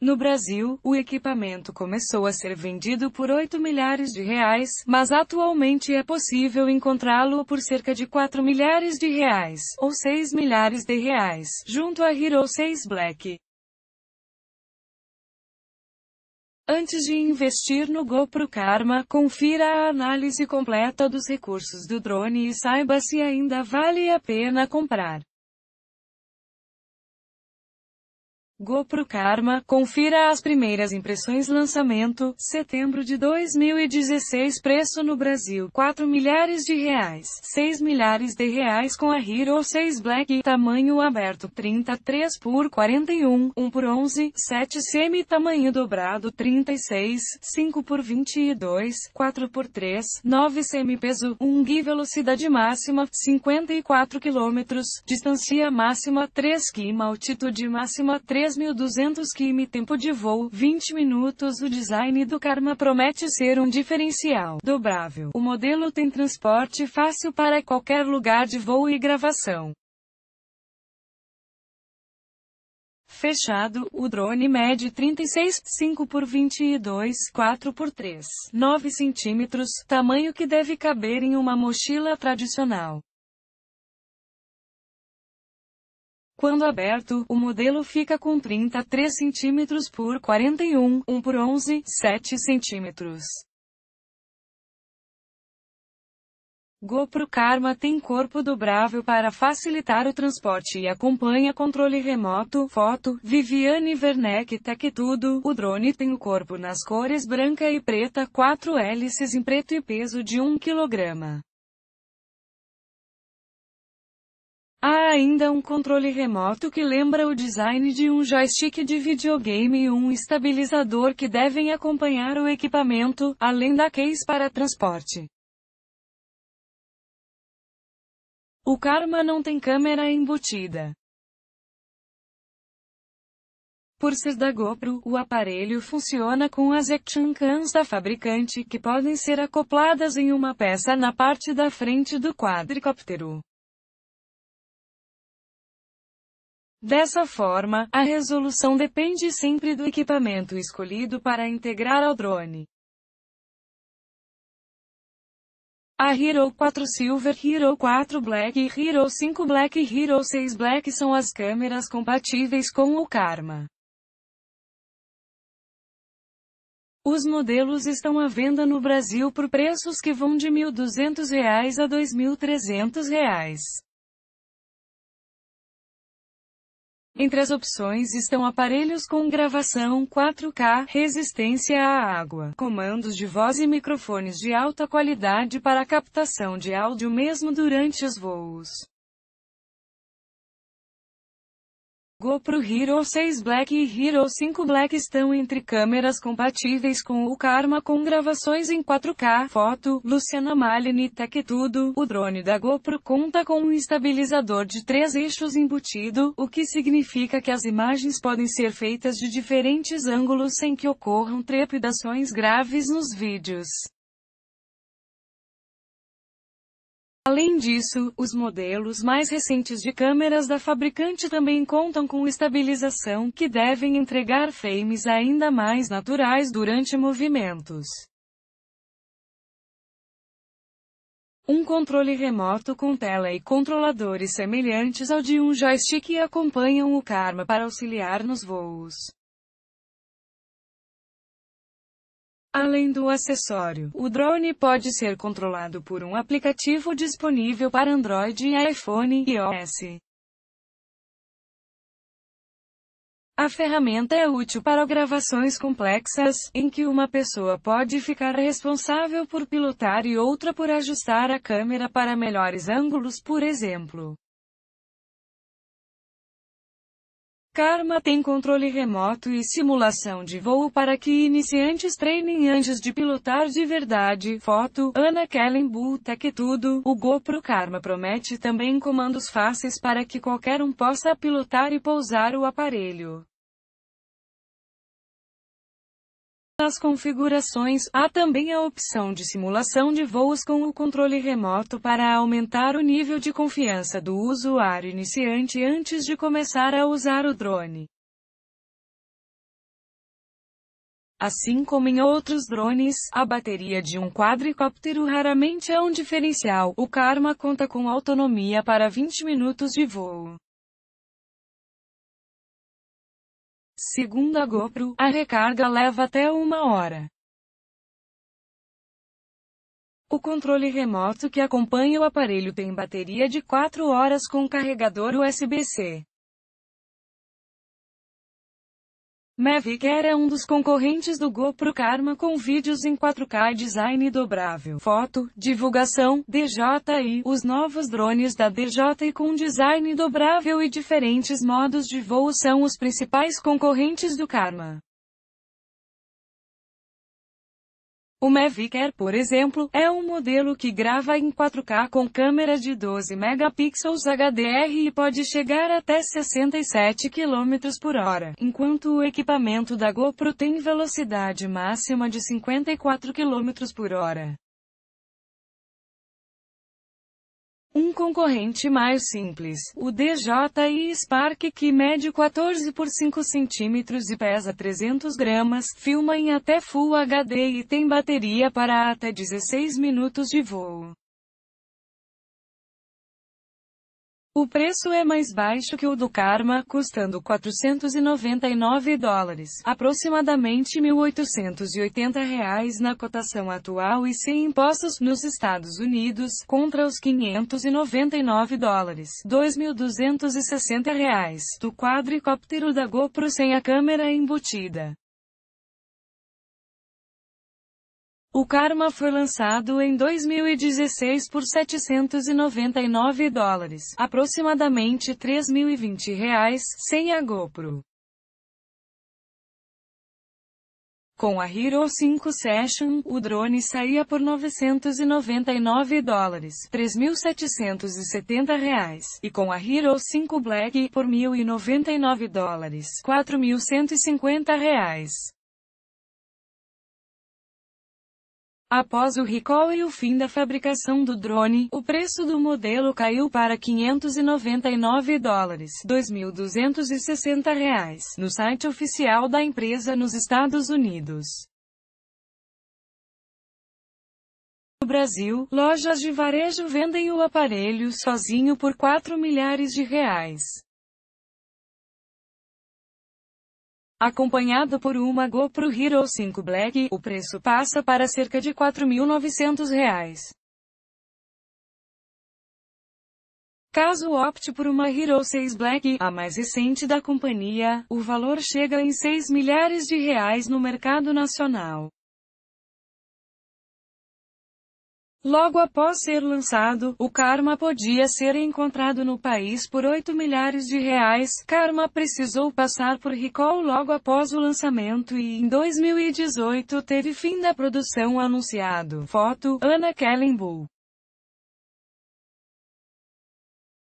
No Brasil, o equipamento começou a ser vendido por 8 milhares de reais, mas atualmente é possível encontrá-lo por cerca de 4 milhares de reais, ou 6 milhares de reais, junto a Hero 6 Black. Antes de investir no GoPro Karma, confira a análise completa dos recursos do drone e saiba se ainda vale a pena comprar. GoPro Karma, confira as primeiras impressões lançamento, setembro de 2016 preço no Brasil, 4 milhares de reais, 6 milhares de reais com a Hero 6 Black, tamanho aberto, 33 por 41, 1 por 11, 7 semi tamanho dobrado, 36, 5 por 22, 4 por 3, 9 semi peso, 1 gui velocidade máxima, 54 km, distância máxima 3 km, altitude máxima 3 3.200 km tempo de voo, 20 minutos. O design do Karma promete ser um diferencial dobrável. O modelo tem transporte fácil para qualquer lugar de voo e gravação. Fechado, o drone mede 36, 5 por 22, 4 por 3, 9 centímetros, tamanho que deve caber em uma mochila tradicional. Quando aberto, o modelo fica com 33 cm por 41, 1 por 11, 7 cm. GoPro Karma tem corpo dobrável para facilitar o transporte e acompanha controle remoto, foto, Viviane Werneck Tech Tudo, o drone tem o corpo nas cores branca e preta, 4 hélices em preto e peso de 1 kg. Há ainda um controle remoto que lembra o design de um joystick de videogame e um estabilizador que devem acompanhar o equipamento, além da case para transporte. O Karma não tem câmera embutida. Por ser da GoPro, o aparelho funciona com as action cans da fabricante que podem ser acopladas em uma peça na parte da frente do quadricóptero. Dessa forma, a resolução depende sempre do equipamento escolhido para integrar ao drone. A Hero 4 Silver, Hero 4 Black e Hero 5 Black e Hero 6 Black são as câmeras compatíveis com o Karma. Os modelos estão à venda no Brasil por preços que vão de R$ 1.200 a R$ 2.300. Entre as opções estão aparelhos com gravação 4K, resistência à água, comandos de voz e microfones de alta qualidade para captação de áudio mesmo durante os voos. GoPro Hero 6 Black e Hero 5 Black estão entre câmeras compatíveis com o Karma com gravações em 4K. Foto, Luciana Malini Tech Tudo. O drone da GoPro conta com um estabilizador de três eixos embutido, o que significa que as imagens podem ser feitas de diferentes ângulos sem que ocorram trepidações graves nos vídeos. Além disso, os modelos mais recentes de câmeras da fabricante também contam com estabilização, que devem entregar frames ainda mais naturais durante movimentos. Um controle remoto com tela e controladores semelhantes ao de um joystick acompanham o Karma para auxiliar nos voos. Além do acessório, o drone pode ser controlado por um aplicativo disponível para Android e iPhone e iOS. A ferramenta é útil para gravações complexas, em que uma pessoa pode ficar responsável por pilotar e outra por ajustar a câmera para melhores ângulos, por exemplo. Karma tem controle remoto e simulação de voo para que iniciantes treinem antes de pilotar de verdade. Foto, Ana Kellen Bull Tech Tudo. O GoPro Karma promete também comandos fáceis para que qualquer um possa pilotar e pousar o aparelho. Nas configurações, há também a opção de simulação de voos com o controle remoto para aumentar o nível de confiança do usuário iniciante antes de começar a usar o drone. Assim como em outros drones, a bateria de um quadricóptero raramente é um diferencial. O Karma conta com autonomia para 20 minutos de voo. Segundo a GoPro, a recarga leva até uma hora. O controle remoto que acompanha o aparelho tem bateria de 4 horas com carregador USB-C. Mavic era um dos concorrentes do GoPro Karma com vídeos em 4K e design dobrável, foto, divulgação, DJI, os novos drones da DJI com design dobrável e diferentes modos de voo são os principais concorrentes do Karma. O Mavic Air, por exemplo, é um modelo que grava em 4K com câmera de 12 megapixels HDR e pode chegar até 67 km por hora, enquanto o equipamento da GoPro tem velocidade máxima de 54 km por hora. Um concorrente mais simples, o DJI Spark que mede 14 por 5 centímetros e pesa 300 gramas, filma em até Full HD e tem bateria para até 16 minutos de voo. O preço é mais baixo que o do Karma, custando 499 dólares, aproximadamente 1.880 reais na cotação atual e sem impostos nos Estados Unidos, contra os 599 dólares, 2.260 reais, do quadricóptero da GoPro sem a câmera embutida. O Karma foi lançado em 2016 por 799 dólares, aproximadamente 3.020 reais, sem a GoPro. Com a Hero 5 Session, o drone saía por 999 dólares, 3.770 reais, e com a Hero 5 Black, por 1.099 dólares, 4.150 reais. Após o recall e o fim da fabricação do drone, o preço do modelo caiu para 599 dólares, 2.260 reais, no site oficial da empresa nos Estados Unidos. No Brasil, lojas de varejo vendem o aparelho sozinho por 4 milhares de reais. Acompanhado por uma GoPro Hero 5 Black, o preço passa para cerca de R$ 4.900. Caso opte por uma Hero 6 Black, a mais recente da companhia, o valor chega em 6 milhares de reais no mercado nacional. Logo após ser lançado, o Karma podia ser encontrado no país por 8 milhares de reais. Karma precisou passar por recall logo após o lançamento e em 2018 teve fim da produção anunciado. Foto: Ana Kellenbull